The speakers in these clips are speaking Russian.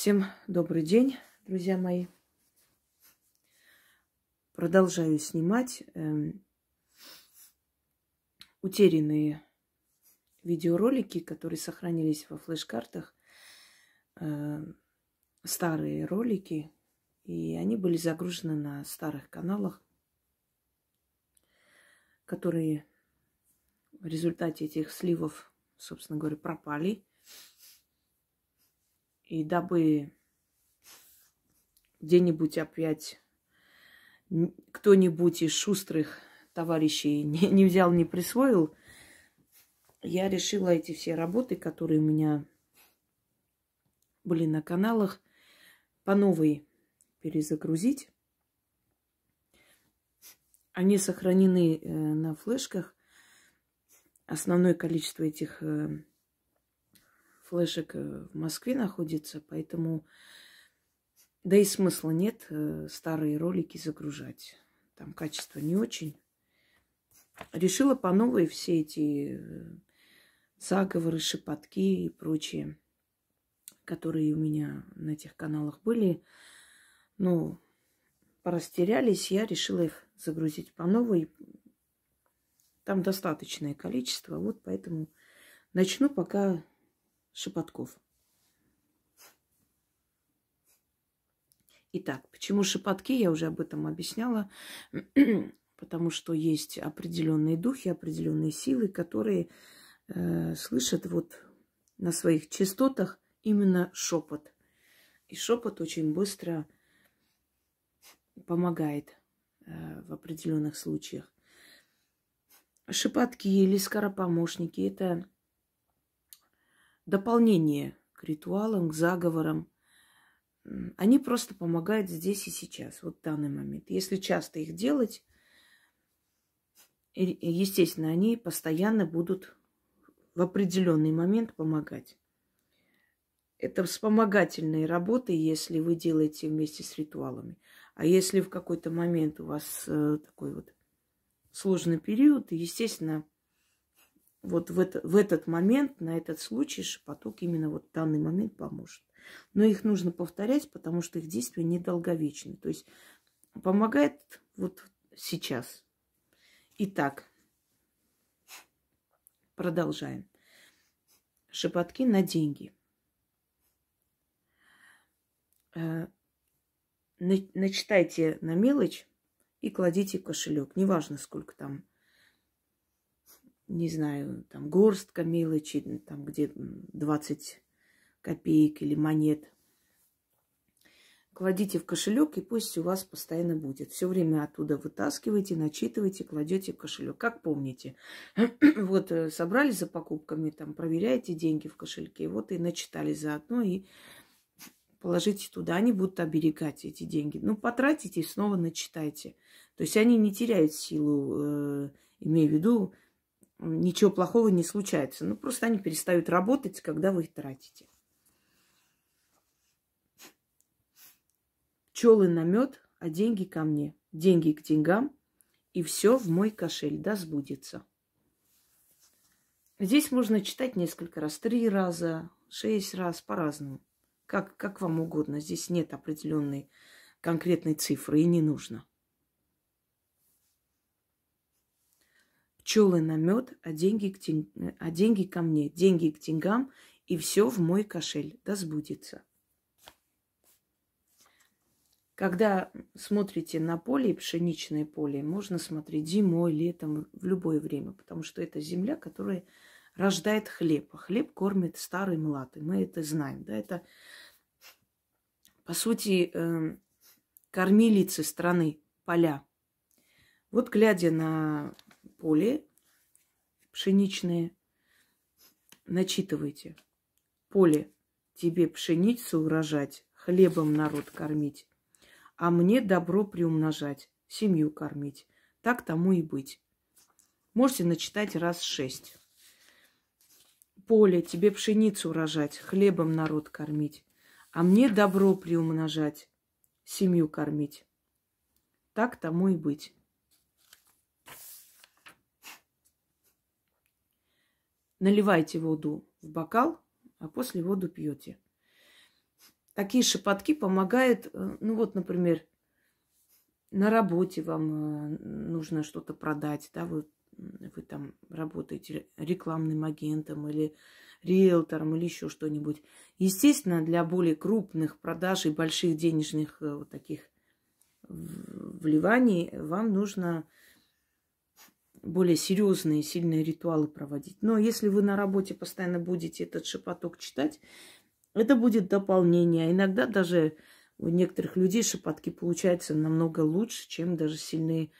Всем добрый день, друзья мои. Продолжаю снимать э, утерянные видеоролики, которые сохранились во флеш-картах. Эм, старые ролики, и они были загружены на старых каналах, которые в результате этих сливов, собственно говоря, пропали – и дабы где-нибудь опять кто-нибудь из шустрых товарищей не, не взял, не присвоил, я решила эти все работы, которые у меня были на каналах, по новой перезагрузить. Они сохранены э, на флешках. Основное количество этих э, флешек э, в Москве находится, поэтому да и смысла нет э, старые ролики загружать. Там качество не очень. Решила по новой все эти э, заговоры, шепотки и прочие, которые у меня на этих каналах были. ну порастерялись, я решила их загрузить по новой. Там достаточное количество, вот поэтому начну пока Шепотков. Итак, почему шепотки, я уже об этом объясняла, потому что есть определенные духи, определенные силы, которые э, слышат вот на своих частотах именно шепот. И шепот очень быстро помогает э, в определенных случаях. Шепотки или скоропомощники – это дополнение к ритуалам, к заговорам. Они просто помогают здесь и сейчас, вот в данный момент. Если часто их делать, естественно, они постоянно будут в определенный момент помогать. Это вспомогательные работы, если вы делаете вместе с ритуалами. А если в какой-то момент у вас э, такой вот сложный период, естественно, вот в, это, в этот момент, на этот случай шепоток именно вот в данный момент поможет. Но их нужно повторять, потому что их действие недолговечны. То есть помогает вот сейчас. Итак, продолжаем. Шепотки на деньги. Э, начитайте на мелочь и кладите в кошелек. Неважно, сколько там не знаю, там горстка мелочи, там где 20 копеек или монет. Кладите в кошелек, и пусть у вас постоянно будет. Все время оттуда вытаскивайте, начитывайте, кладете в кошелек. Как помните, вот э, собрали за покупками, там проверяете деньги в кошельке, вот и начитали заодно, и положите туда, они будут оберегать эти деньги. Ну, потратите и снова начитайте. То есть они не теряют силу, э, имею в виду, ничего плохого не случается. Ну, просто они перестают работать, когда вы их тратите. Пчелы на мед, а деньги ко мне. Деньги к деньгам, и все в мой кошель, да сбудется. Здесь можно читать несколько раз, три раза, шесть раз, по-разному. Как, как вам угодно. Здесь нет определенной конкретной цифры и не нужно. пчелы на мед, а деньги, к тень... а деньги ко мне, деньги к деньгам, и все в мой кошель, да сбудется. Когда смотрите на поле, пшеничное поле, можно смотреть зимой, летом, в любое время, потому что это земля, которая рождает хлеб. А хлеб кормит старый млад, и мы это знаем. Да? Это, по сути, э, кормилицы страны, поля. Вот глядя на поле пшеничное, начитывайте. Поле тебе пшеницу урожать, хлебом народ кормить, а мне добро приумножать, семью кормить. Так тому и быть. Можете начитать раз шесть. Поле тебе пшеницу урожать, хлебом народ кормить, а мне добро приумножать, семью кормить. Так тому и быть. наливайте воду в бокал, а после воду пьете. Такие шепотки помогают, э, ну вот, например, на работе вам э, нужно что-то продать, да, вы, вы там работаете рекламным агентом или риэлтором или еще что-нибудь. Естественно, для более крупных продаж и больших денежных э, вот таких вливаний вам нужно более серьезные, сильные ритуалы проводить. Но если вы на работе постоянно будете этот шепоток читать, это будет дополнение. А иногда даже у некоторых людей шепотки получаются намного лучше, чем даже сильные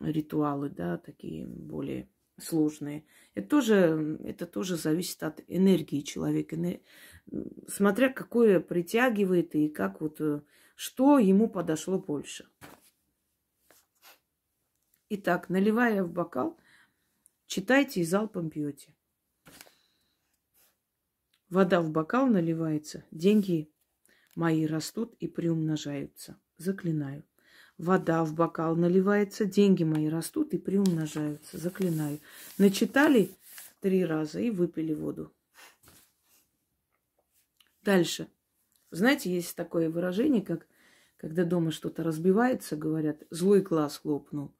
ритуалы, да, такие более сложные. Это тоже, это тоже зависит от энергии человека, смотря какое притягивает и как вот, э, что ему подошло больше. Итак, наливая в бокал, читайте и залпом пьете. Вода в бокал наливается, деньги мои растут и приумножаются. Заклинаю. Вода в бокал наливается, деньги мои растут и приумножаются. Заклинаю. Начитали три раза и выпили воду. Дальше. Знаете, есть такое выражение, как когда дома что-то разбивается, говорят, злой глаз лопнул.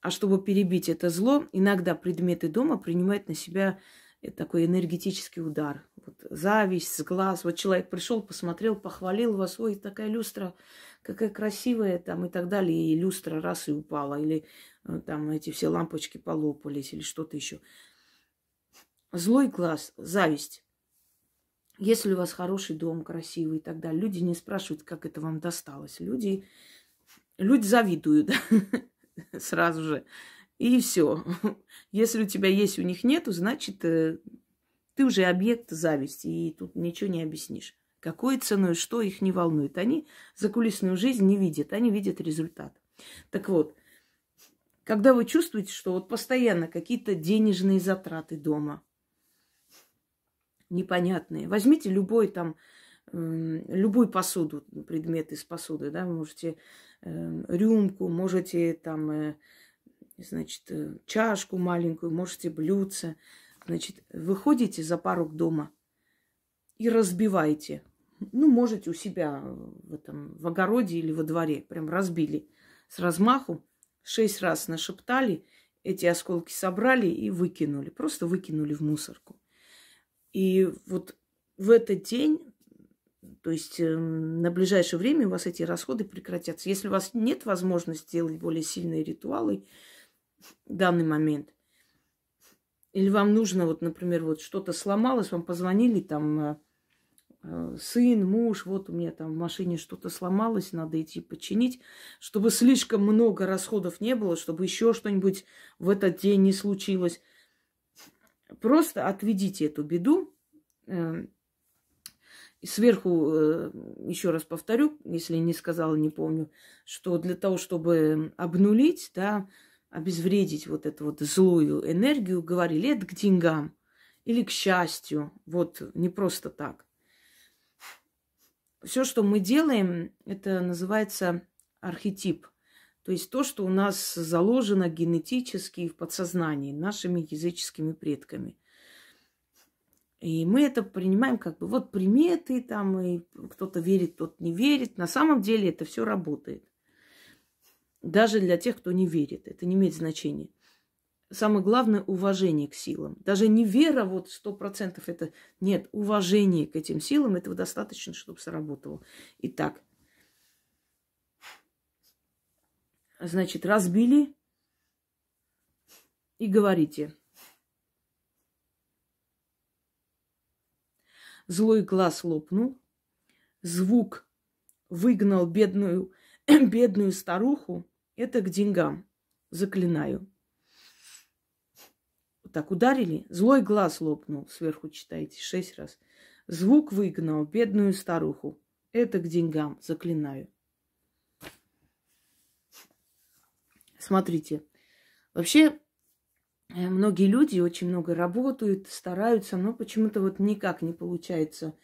А чтобы перебить это зло, иногда предметы дома принимают на себя э, такой энергетический удар. Вот зависть, сглаз. Вот человек пришел, посмотрел, похвалил вас. Ой, такая люстра, какая красивая там и так далее. И люстра раз и упала. Или э, там эти все лампочки полопались или что-то еще. Злой глаз, зависть. Если у вас хороший дом, красивый и так далее, люди не спрашивают, как это вам досталось. Люди, люди завидуют. сразу же. И все. Если у тебя есть, у них нету, значит, э, ты уже объект зависти, и тут ничего не объяснишь. Какой ценой, что их не волнует. Они закулисную жизнь не видят, они видят результат. Так вот, когда вы чувствуете, что вот постоянно какие-то денежные затраты дома непонятные, возьмите любой там, эм, любую посуду, предметы из посуды, да, вы можете Эм, рюмку, можете там, э, значит, э, чашку маленькую, можете блюдце. Значит, выходите за порог дома и разбиваете. Ну, можете у себя в, этом, в огороде или во дворе. Прям разбили с размаху. Шесть раз нашептали, эти осколки собрали и выкинули. Просто выкинули в мусорку. И вот в этот день то есть эм, на ближайшее время у вас эти расходы прекратятся. Если у вас нет возможности сделать более сильные ритуалы в данный момент, или вам нужно, вот, например, вот что-то сломалось, вам позвонили там э, э, сын, муж, вот у меня там в машине что-то сломалось, надо идти починить, чтобы слишком много расходов не было, чтобы еще что-нибудь в этот день не случилось. Просто отведите эту беду эм, и сверху, э, еще раз повторю, если не сказала, не помню, что для того, чтобы обнулить, да, обезвредить вот эту вот злую энергию, говорили, это к деньгам или к счастью. Вот не просто так. Все, что мы делаем, это называется архетип. То есть то, что у нас заложено генетически в подсознании нашими языческими предками – и мы это принимаем как бы вот приметы там, и кто-то верит, тот не верит. На самом деле это все работает. Даже для тех, кто не верит. Это не имеет значения. Самое главное – уважение к силам. Даже не вера, вот сто процентов это... Нет, уважение к этим силам, этого достаточно, чтобы сработало. Итак, значит, разбили и говорите – Злой глаз лопнул. Звук выгнал бедную, бедную старуху. Это к деньгам. Заклинаю. Вот так ударили. Злой глаз лопнул. Сверху читайте шесть раз. Звук выгнал бедную старуху. Это к деньгам. Заклинаю. Смотрите. Вообще, Э, многие люди очень много работают, стараются, но почему-то вот никак не получается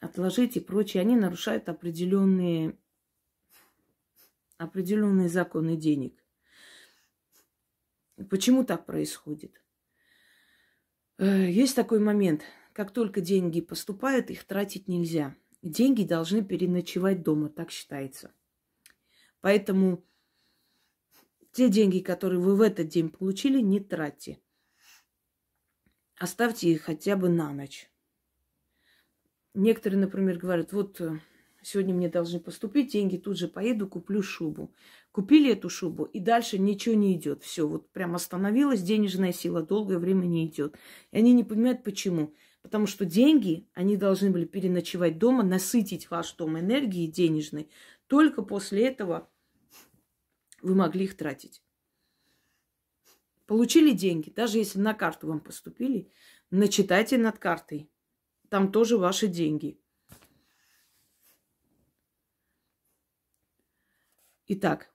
отложить и прочее. Они нарушают определенные, определенные законы денег. Почему так происходит? Э, есть такой момент. Как только деньги поступают, их тратить нельзя. Деньги должны переночевать дома, так считается. Поэтому те деньги, которые вы в этот день получили, не тратьте. Оставьте их хотя бы на ночь. Некоторые, например, говорят, вот э, сегодня мне должны поступить деньги, тут же поеду, куплю шубу. Купили эту шубу, и дальше ничего не идет. Все, вот прям остановилась денежная сила, долгое время не идет. И они не понимают, почему. Потому что деньги, они должны были переночевать дома, насытить ваш дом энергией денежной. Только после этого вы могли их тратить. Получили деньги, даже если на карту вам поступили, начитайте над картой. Там тоже ваши деньги. Итак,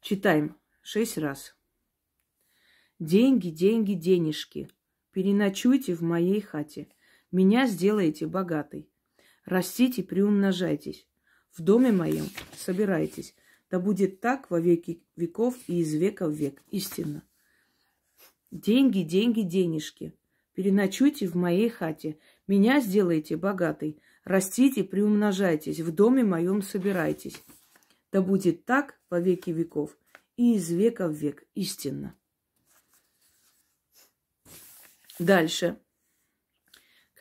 читаем шесть раз. Деньги, деньги, денежки. Переночуйте в моей хате. Меня сделаете богатой. Растите, приумножайтесь. В доме моем собирайтесь. Да будет так во веки веков и из века в век. Истинно. Деньги, деньги, денежки. Переночуйте в моей хате. Меня сделайте богатой. Растите, приумножайтесь. В доме моем собирайтесь. Да будет так во веки веков и из века в век. Истинно. Дальше.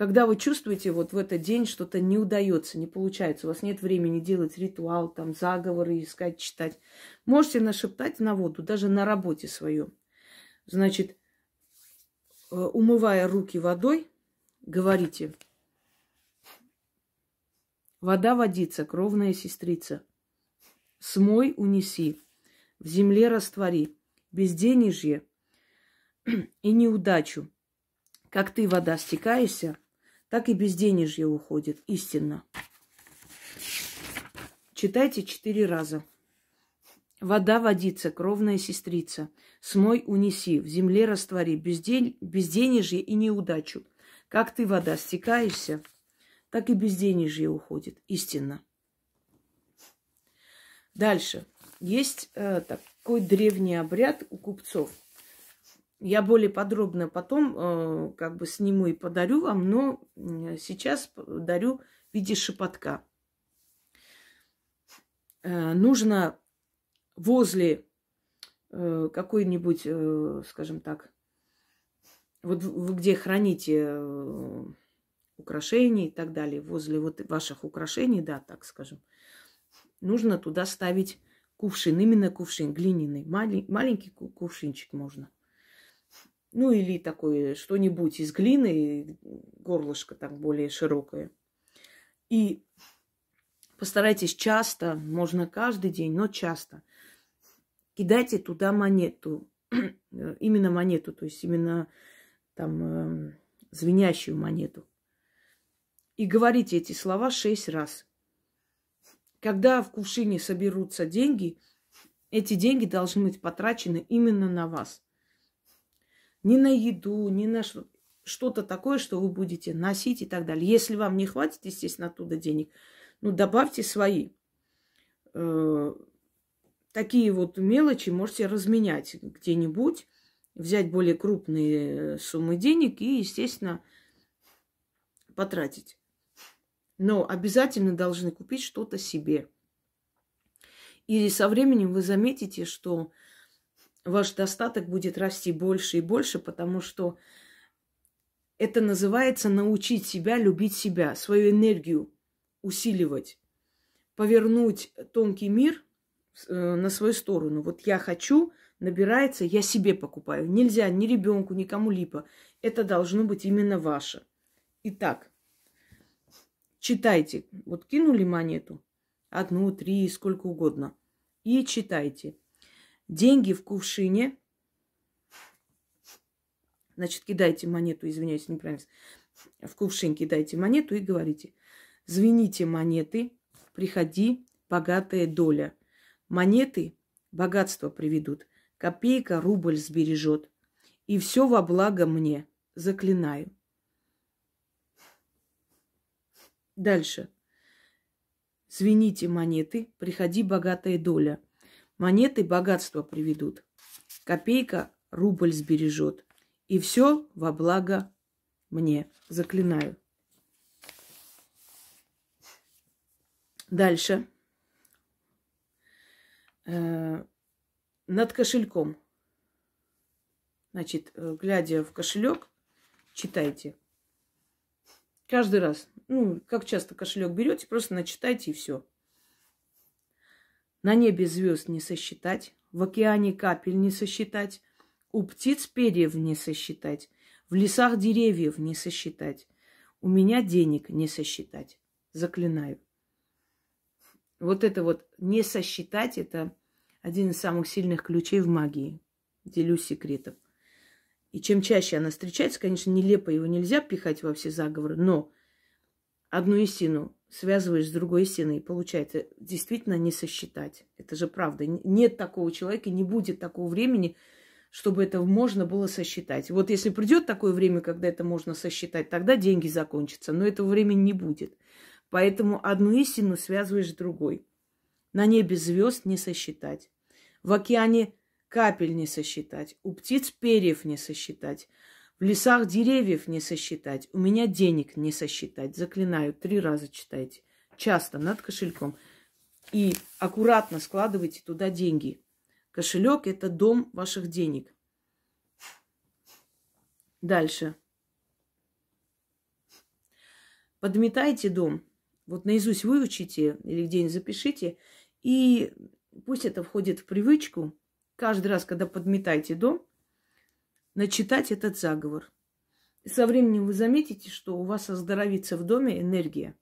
Когда вы чувствуете вот в этот день что-то не удается, не получается, у вас нет времени делать ритуал, там заговоры искать, читать, можете нашептать на воду, даже на работе своем. Значит, э, умывая руки водой, говорите, вода водится, кровная сестрица, смой унеси, в земле раствори, безденежье и неудачу. Как ты, вода, стекаешься, так и безденежье уходит, истинно. Читайте четыре раза. Вода водится, кровная сестрица. Смой унеси, в земле раствори, бездень, безденежье и неудачу. Как ты, вода, стекаешься, так и безденежье уходит. Истинно. Дальше. Есть э, такой древний обряд у купцов – я более подробно потом э, как бы сниму и подарю вам, но сейчас дарю в виде шепотка. Э, нужно возле э, какой-нибудь, э, скажем так, вот вы где храните э, украшения и так далее, возле вот ваших украшений, да, так скажем, нужно туда ставить кувшин, именно кувшин глиняный, малень, маленький кувшинчик можно – ну, или такое что-нибудь из глины, горлышко там более широкое. И постарайтесь часто, можно каждый день, но часто, кидайте туда монету, э, именно монету, то есть именно там эм, звенящую монету. И говорите эти слова шесть раз. Когда в кувшине соберутся деньги, эти деньги должны быть потрачены именно на вас – ни на еду, ни на что-то такое, что вы будете носить и так далее. Если вам не хватит, естественно, оттуда денег, ну, добавьте свои. Э, такие вот мелочи можете разменять где-нибудь, взять более крупные суммы денег и, естественно, потратить. Но обязательно должны купить что-то себе. И со временем вы заметите, что ваш достаток будет расти больше и больше, потому что это называется научить себя любить себя, свою энергию усиливать, повернуть тонкий мир э, на свою сторону. Вот я хочу, набирается, я себе покупаю. Нельзя ни ребенку, ни кому-либо. Это должно быть именно ваше. Итак, читайте. Вот кинули монету. Одну, три, сколько угодно. И читайте деньги в кувшине. Значит, кидайте монету, извиняюсь, неправильно. В кувшин кидайте монету и говорите. Звените монеты, приходи, богатая доля. Монеты богатство приведут, копейка рубль сбережет. И все во благо мне, заклинаю. Дальше. Звените монеты, приходи богатая доля – Монеты богатство приведут. Копейка рубль сбережет. И все во благо мне. Заклинаю. Дальше. Э, над кошельком. Значит, э, глядя в кошелек, читайте. Каждый раз. Ну, как часто кошелек берете, просто начитайте и все. На небе звезд не сосчитать, в океане капель не сосчитать, у птиц перьев не сосчитать, в лесах деревьев не сосчитать, у меня денег не сосчитать. Заклинаю. Вот это вот не сосчитать, это один из самых сильных ключей в магии. Делюсь секретом. И чем чаще она встречается, конечно, нелепо его нельзя пихать во все заговоры, но одну истину связываешь с другой истиной, и получается действительно не сосчитать. Это же правда. Нет такого человека, не будет такого времени, чтобы это можно было сосчитать. Вот если придет такое время, когда это можно сосчитать, тогда деньги закончатся, но этого времени не будет. Поэтому одну истину связываешь с другой. На небе звезд не сосчитать. В океане капель не сосчитать. У птиц перьев не сосчитать. В лесах деревьев не сосчитать. У меня денег не сосчитать. Заклинаю, три раза читайте. Часто, над кошельком. И аккуратно складывайте туда деньги. Кошелек – это дом ваших денег. Дальше. Подметайте дом. Вот наизусть выучите или где-нибудь запишите. И пусть это входит в привычку. Каждый раз, когда подметаете дом – начитать этот заговор. со временем вы заметите, что у вас оздоровится в доме энергия.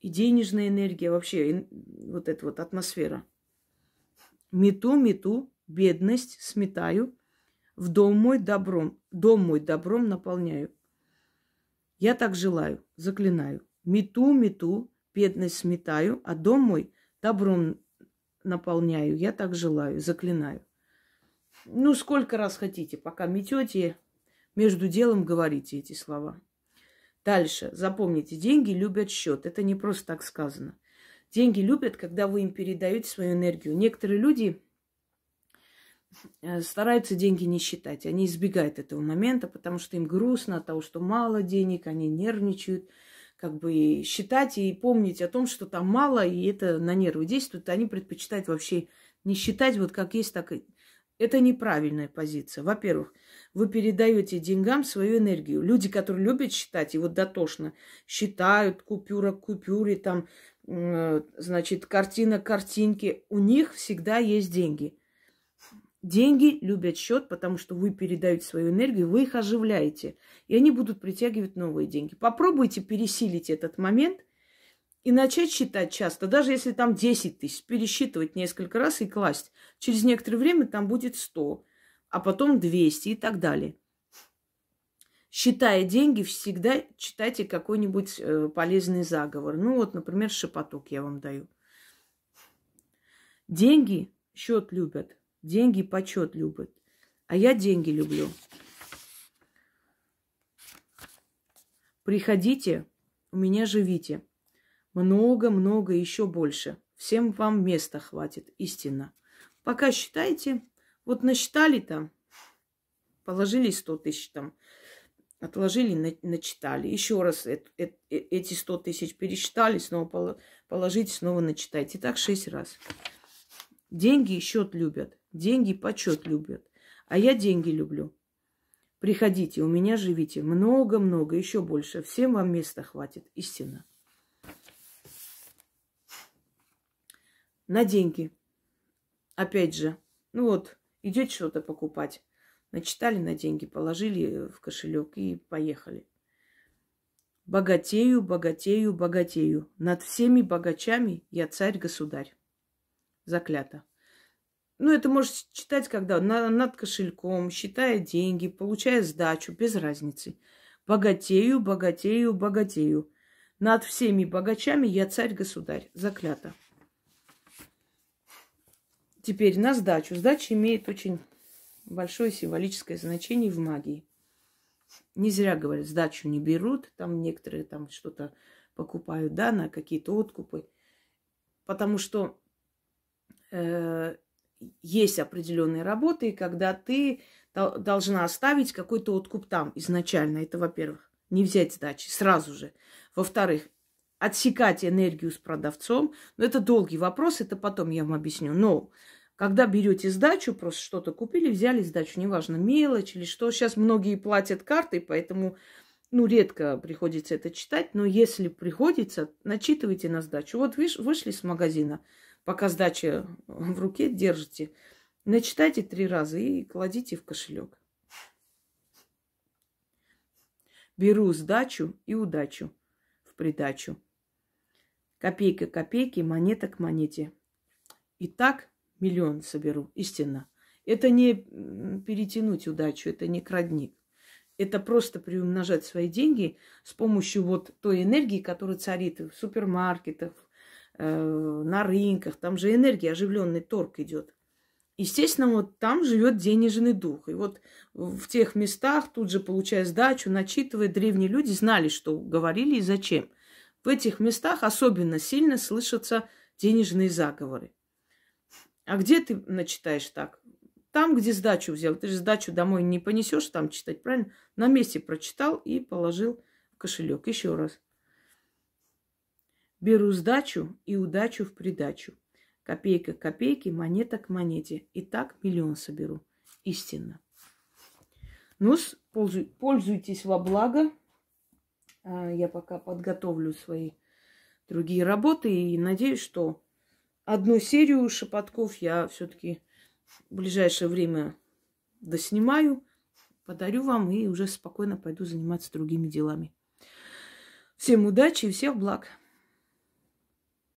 И денежная энергия, вообще и вот эта вот атмосфера. Мету, мету, бедность сметаю, в дом мой добром, дом мой добром наполняю. Я так желаю, заклинаю. Мету, мету, бедность сметаю, а дом мой добром наполняю. Я так желаю, заклинаю ну, сколько раз хотите, пока метете, между делом говорите эти слова. Дальше. Запомните, деньги любят счет. Это не просто так сказано. Деньги любят, когда вы им передаете свою энергию. Некоторые люди э, стараются деньги не считать. Они избегают этого момента, потому что им грустно от того, что мало денег, они нервничают. Как бы считать и помнить о том, что там мало, и это на нервы действует. Они предпочитают вообще не считать, вот как есть, так и это неправильная позиция. Во-первых, вы передаете деньгам свою энергию. Люди, которые любят считать, и вот дотошно считают купюра к купюре, там, значит, картина к картинке, у них всегда есть деньги. Деньги любят счет, потому что вы передаете свою энергию, вы их оживляете, и они будут притягивать новые деньги. Попробуйте пересилить этот момент – и начать считать часто, даже если там 10 тысяч, пересчитывать несколько раз и класть. Через некоторое время там будет 100, а потом 200 и так далее. Считая деньги, всегда читайте какой-нибудь э, полезный заговор. Ну вот, например, шепоток я вам даю. Деньги счет любят, деньги почет любят. А я деньги люблю. Приходите, у меня живите. Много-много, еще больше. Всем вам места хватит, истинно. Пока считайте. Вот насчитали там, положили 100 тысяч там, отложили, начитали. Еще раз э э эти 100 тысяч пересчитали, снова положить, снова начитайте. так шесть раз. Деньги счет любят, деньги почет любят. А я деньги люблю. Приходите, у меня живите. Много-много, еще больше. Всем вам места хватит. истинно. на деньги. Опять же, ну вот, идете что-то покупать. Начитали на деньги, положили в кошелек и поехали. Богатею, богатею, богатею. Над всеми богачами я царь-государь. Заклято. Ну, это можешь читать, когда над кошельком, считая деньги, получая сдачу, без разницы. Богатею, богатею, богатею. Над всеми богачами я царь-государь. Заклято. Теперь на сдачу. Сдача имеет очень большое символическое значение в магии. Не зря говорят, сдачу не берут, там некоторые там что-то покупают, да, на какие-то откупы. Потому что э, есть определенные работы, когда ты должна оставить какой-то откуп там изначально. Это, во-первых, не взять сдачи сразу же. Во-вторых, отсекать энергию с продавцом. Но это долгий вопрос, это потом я вам объясню. Но когда берете сдачу, просто что-то купили, взяли сдачу, неважно, мелочь или что. Сейчас многие платят картой, поэтому ну, редко приходится это читать, но если приходится, начитывайте на сдачу. Вот видишь, вышли с магазина, пока сдача в руке держите, начитайте три раза и кладите в кошелек. Беру сдачу и удачу в придачу. Копейка копейки, монета к монете. И так миллион соберу, истинно. Это не перетянуть удачу, это не крадник. Это просто приумножать свои деньги с помощью вот той энергии, которая царит в супермаркетах, э, на рынках. Там же энергия, оживленный торг идет. Естественно, вот там живет денежный дух. И вот в тех местах, тут же получая сдачу, начитывая, древние люди знали, что говорили и зачем. В этих местах особенно сильно слышатся денежные заговоры. А где ты начитаешь так? Там, где сдачу взял. Ты же сдачу домой не понесешь там читать, правильно? На месте прочитал и положил в кошелек. Еще раз. Беру сдачу и удачу в придачу. Копейка к копейке, монета к монете. И так миллион соберу. Истинно. Ну, пользуйтесь во благо. А, я пока подготовлю свои другие работы и надеюсь, что одну серию шепотков я все-таки в ближайшее время доснимаю, подарю вам и уже спокойно пойду заниматься другими делами. Всем удачи и всех благ!